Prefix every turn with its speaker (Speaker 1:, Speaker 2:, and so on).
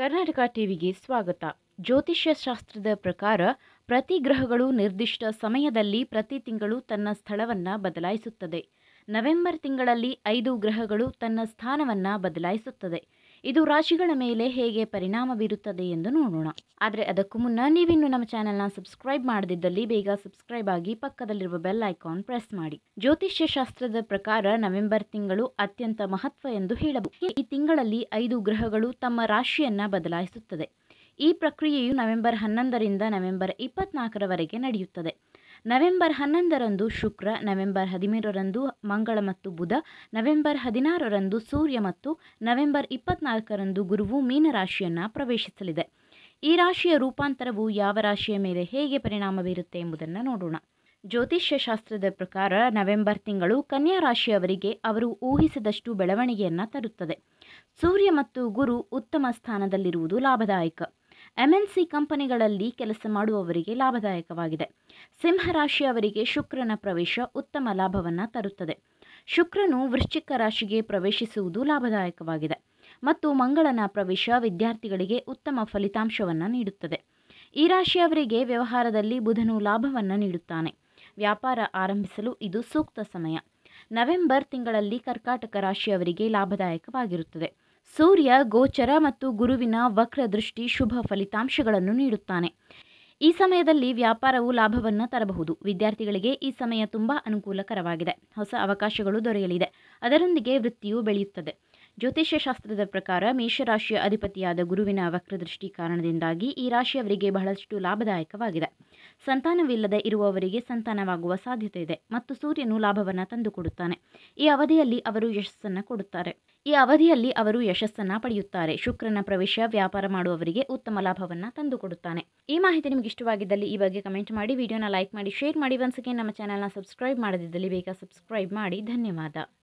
Speaker 1: ಕರ್ನಾಟಕ ಟಿವಿಗೆ ಸ್ವಾಗತ ಜ್ಯೋತಿಷ್ಯ ಶಾಸ್ತ್ರದ ಪ್ರಕಾರ ಪ್ರತಿ ಗ್ರಹಗಳು ನಿರ್ದಿಷ್ಟ ಸಮಯದಲ್ಲಿ ಪ್ರತಿ ತಿಂಗಳು ತನ್ನ ಸ್ಥಳವನ್ನು ಬದಲಾಯಿಸುತ್ತದೆ ನವೆಂಬರ್ ತಿಂಗಳಲ್ಲಿ ಐದು ಗ್ರಹಗಳು ತನ್ನ ಸ್ಥಾನವನ್ನು ಬದಲಾಯಿಸುತ್ತದೆ ಇದು ರಾಶಿಗಳ ಮೇಲೆ ಹೇಗೆ ಪರಿಣಾಮ ಬೀರುತ್ತದೆ ಎಂದು ನೋಡೋಣ ಆದರೆ ಅದಕ್ಕೂ ಮುನ್ನ ನೀವಿನ್ನು ನಮ್ಮ ಚಾನೆಲ್ನ ಸಬ್ಸ್ಕ್ರೈಬ್ ಮಾಡದಿದ್ದಲ್ಲಿ ಬೇಗ ಸಬ್ಸ್ಕ್ರೈಬ್ ಆಗಿ ಪಕ್ಕದಲ್ಲಿರುವ ಬೆಲ್ ಐಕಾನ್ ಪ್ರೆಸ್ ಮಾಡಿ ಜ್ಯೋತಿಷ್ಯ ಶಾಸ್ತ್ರದ ಪ್ರಕಾರ ನವೆಂಬರ್ ತಿಂಗಳು ಅತ್ಯಂತ ಮಹತ್ವ ಎಂದು ಹೇಳಬಹುದು ಈ ತಿಂಗಳಲ್ಲಿ ಐದು ಗ್ರಹಗಳು ತಮ್ಮ ರಾಶಿಯನ್ನ ಬದಲಾಯಿಸುತ್ತದೆ ಈ ಪ್ರಕ್ರಿಯೆಯು ನವೆಂಬರ್ ಹನ್ನೊಂದರಿಂದ ನವೆಂಬರ್ ಇಪ್ಪತ್ನಾಲ್ಕರವರೆಗೆ ನಡೆಯುತ್ತದೆ ನವೆಂಬರ್ ಹನ್ನೊಂದರಂದು ಶುಕ್ರ ನವೆಂಬರ್ ಹದಿಮೂರರಂದು ಮಂಗಳ ಮತ್ತು ಬುಧ ನವೆಂಬರ್ ಹದಿನಾರರಂದು ಸೂರ್ಯ ಮತ್ತು ನವೆಂಬರ್ ಇಪ್ಪತ್ನಾಲ್ಕರಂದು ಗುರುವು ಮೀನರಾಶಿಯನ್ನು ಪ್ರವೇಶಿಸಲಿದೆ ಈ ರಾಶಿಯ ರೂಪಾಂತರವು ಯಾವ ರಾಶಿಯ ಮೇಲೆ ಹೇಗೆ ಪರಿಣಾಮ ಬೀರುತ್ತೆ ಎಂಬುದನ್ನು ನೋಡೋಣ ಜ್ಯೋತಿಷ್ಯ ಶಾಸ್ತ್ರದ ಪ್ರಕಾರ ನವೆಂಬರ್ ತಿಂಗಳು ಕನ್ಯಾ ರಾಶಿಯವರಿಗೆ ಅವರು ಊಹಿಸದಷ್ಟು ಬೆಳವಣಿಗೆಯನ್ನು ತರುತ್ತದೆ ಸೂರ್ಯ ಮತ್ತು ಗುರು ಉತ್ತಮ ಸ್ಥಾನದಲ್ಲಿರುವುದು ಲಾಭದಾಯಕ ಎಂಎನ್ಸಿ ಕಂಪನಿಗಳಲ್ಲಿ ಕೆಲಸ ಮಾಡುವವರಿಗೆ ಲಾಭದಾಯಕವಾಗಿದೆ ಸಿಂಹ ಸಿಂಹರಾಶಿಯವರಿಗೆ ಶುಕ್ರನ ಪ್ರವೇಶ ಉತ್ತಮ ಲಾಭವನ್ನು ತರುತ್ತದೆ ಶುಕ್ರನು ವೃಶ್ಚಿಕ ರಾಶಿಗೆ ಪ್ರವೇಶಿಸುವುದು ಲಾಭದಾಯಕವಾಗಿದೆ ಮತ್ತು ಮಂಗಳನ ಪ್ರವೇಶ ವಿದ್ಯಾರ್ಥಿಗಳಿಗೆ ಉತ್ತಮ ಫಲಿತಾಂಶವನ್ನು ನೀಡುತ್ತದೆ ಈ ರಾಶಿಯವರಿಗೆ ವ್ಯವಹಾರದಲ್ಲಿ ಬುಧನು ಲಾಭವನ್ನು ನೀಡುತ್ತಾನೆ ವ್ಯಾಪಾರ ಆರಂಭಿಸಲು ಇದು ಸೂಕ್ತ ಸಮಯ ನವೆಂಬರ್ ತಿಂಗಳಲ್ಲಿ ಕರ್ಕಾಟಕ ರಾಶಿಯವರಿಗೆ ಲಾಭದಾಯಕವಾಗಿರುತ್ತದೆ ಸೂರ್ಯ ಗೋಚರ ಮತ್ತು ಗುರುವಿನ ವಕ್ರದೃಷ್ಟಿ ಶುಭ ಫಲಿತಾಂಶಗಳನ್ನು ನೀಡುತ್ತಾನೆ ಈ ಸಮಯದಲ್ಲಿ ವ್ಯಾಪಾರವು ಲಾಭವನ್ನು ತರಬಹುದು ವಿದ್ಯಾರ್ಥಿಗಳಿಗೆ ಈ ಸಮಯ ತುಂಬ ಅನುಕೂಲಕರವಾಗಿದೆ ಹೊಸ ಅವಕಾಶಗಳು ದೊರೆಯಲಿದೆ ಅದರೊಂದಿಗೆ ವೃತ್ತಿಯು ಬೆಳೆಯುತ್ತದೆ ಜ್ಯೋತಿಷ್ಯ ಶಾಸ್ತ್ರದ ಪ್ರಕಾರ ಮೇಷರಾಶಿಯ ಅಧಿಪತಿಯಾದ ಗುರುವಿನ ವಕ್ರದೃಷ್ಟಿ ಕಾರಣದಿಂದಾಗಿ ಈ ರಾಶಿಯವರಿಗೆ ಬಹಳಷ್ಟು ಲಾಭದಾಯಕವಾಗಿದೆ ಸಂತಾನವಿಲ್ಲದೆ ಇರುವವರಿಗೆ ಸಂತಾನವಾಗುವ ಸಾಧ್ಯತೆ ಇದೆ ಮತ್ತು ಸೂರ್ಯನು ಲಾಭವನ್ನು ತಂದುಕೊಡುತ್ತಾನೆ ಈ ಅವಧಿಯಲ್ಲಿ ಅವರು ಯಶಸ್ಸನ್ನು ಕೊಡುತ್ತಾರೆ ಈ ಅವಧಿಯಲ್ಲಿ ಅವರು ಯಶಸ್ಸನ್ನು ಪಡೆಯುತ್ತಾರೆ ಶುಕ್ರನ ಪ್ರವೇಶ ವ್ಯಾಪಾರ ಮಾಡುವವರಿಗೆ ಉತ್ತಮ ಲಾಭವನ್ನು ತಂದುಕೊಡುತ್ತಾನೆ ಈ ಮಾಹಿತಿ ನಿಮಗೆ ಇಷ್ಟವಾಗಿದ್ದಲ್ಲಿ ಈ ಬಗ್ಗೆ ಕಮೆಂಟ್ ಮಾಡಿ ವಿಡಿಯೋನ ಲೈಕ್ ಮಾಡಿ ಶೇರ್ ಮಾಡಿ ಒನ್ಸಗೆ ನಮ್ಮ ಚಾನಲ್ನ ಸಬ್ಸ್ಕ್ರೈಬ್ ಮಾಡದಿದ್ದಲ್ಲಿ ಬೇಗ ಸಬ್ಸ್ಕ್ರೈಬ್ ಮಾಡಿ ಧನ್ಯವಾದ